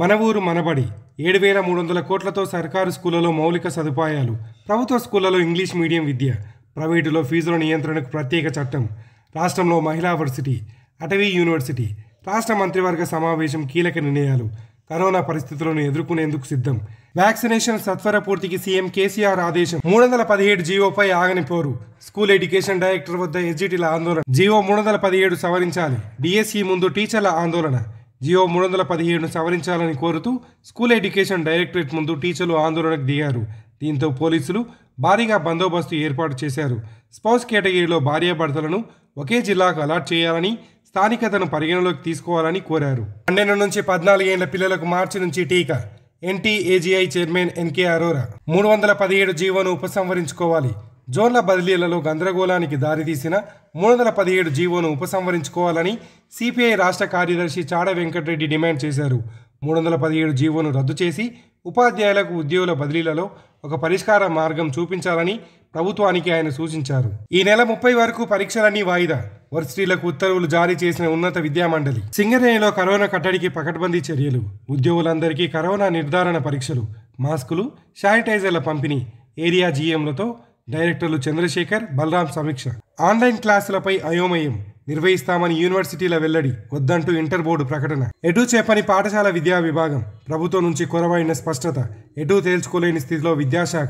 మన ఊరు మనబడి ఏడు వేల మూడు వందల కోట్లతో సర్కారు స్కూళ్లలో మౌలిక సదుపాయాలు ప్రభుత్వ స్కూళ్లలో ఇంగ్లీష్ మీడియం విద్య ప్రైవేటులో ఫీజుల నియంత్రణకు ప్రత్యేక చట్టం రాష్ట్రంలో మహిళా వర్సిటీ అటవీ యూనివర్సిటీ రాష్ట్ర మంత్రివర్గ సమావేశం కీలక నిర్ణయాలు కరోనా పరిస్థితులను ఎదుర్కొనేందుకు సిద్ధం వ్యాక్సినేషన్ సత్వర పూర్తికి సీఎం కేసీఆర్ ఆదేశం మూడు వందల పదిహేడు జీవోపై ఆగనిపోరు స్కూల్ ఎడ్యుకేషన్ డైరెక్టర్ వద్ద ఎస్జిటీల ఆందోళన జీవో మూడు వందల పదిహేడు సవరించాలి డిఎస్సి ముందు టీచర్ల ఆందోళన జియో మూడు వందల పదిహేడును సవరించాలని కోరుతూ స్కూల్ ఎడ్యుకేషన్ డైరెక్టరేట్ ముందు టీచర్లు ఆందోళనకు దిగారు దీంతో పోలీసులు భారీగా బందోబస్తు ఏర్పాటు చేశారు స్పౌస్ కేటగిరీలో భార్యాభర్తలను ఒకే జిల్లాకు అలాట్ చేయాలని స్థానికతను పరిగణలోకి తీసుకోవాలని కోరారు పన్నెండు నుంచి పద్నాలుగు పిల్లలకు మార్చి నుంచి టీకా ఎన్టీఏజీఐ చైర్మన్ ఎన్కే అరోరా మూడు వందల పదిహేడు జీవోను ఉపసంహరించుకోవాలి జోన్ల బదిలీలలో గందరగోళానికి దారితీసిన మూడు వందల పదిహేడు జీవోను ఉపసంహరించుకోవాలని సిపిఐ రాష్ట్ర కార్యదర్శి చాడ వెంకటరెడ్డి డిమాండ్ చేశారు మూడు వందల పదిహేడు జీవోను రద్దు చేసి ఉపాధ్యాయులకు ఉద్యోగుల బదిలీలలో ఒక పరిష్కార మార్గం చూపించాలని ప్రభుత్వానికి ఆయన సూచించారు ఈ నెల ముప్పై వరకు పరీక్షలన్నీ వాయిదా వర్సిటీలకు ఉత్తర్వులు జారీ చేసిన ఉన్నత విద్యామండలి సింగరేణిలో కరోనా కట్టడికి పకడ్బందీ చర్యలు ఉద్యోగులందరికీ కరోనా నిర్ధారణ పరీక్షలు మాస్కులు శానిటైజర్ల పంపిణీ ఏరియా జీఎంలతో డైరెక్టర్లు చంద్రశేఖర్ బలరాం సమీక్ష ఆన్లైన్ క్లాసులపై అయోమయం నిర్వహిస్తామని యూనివర్సిటీల వెల్లడి వద్దంటూ ఇంటర్ బోర్డు ప్రకటన ఎటు చేపని పాఠశాల విద్యా విభాగం ప్రభుత్వం నుంచి కొరవైన స్పష్టత ఎటు తేల్చుకోలేని స్థితిలో విద్యాశాఖ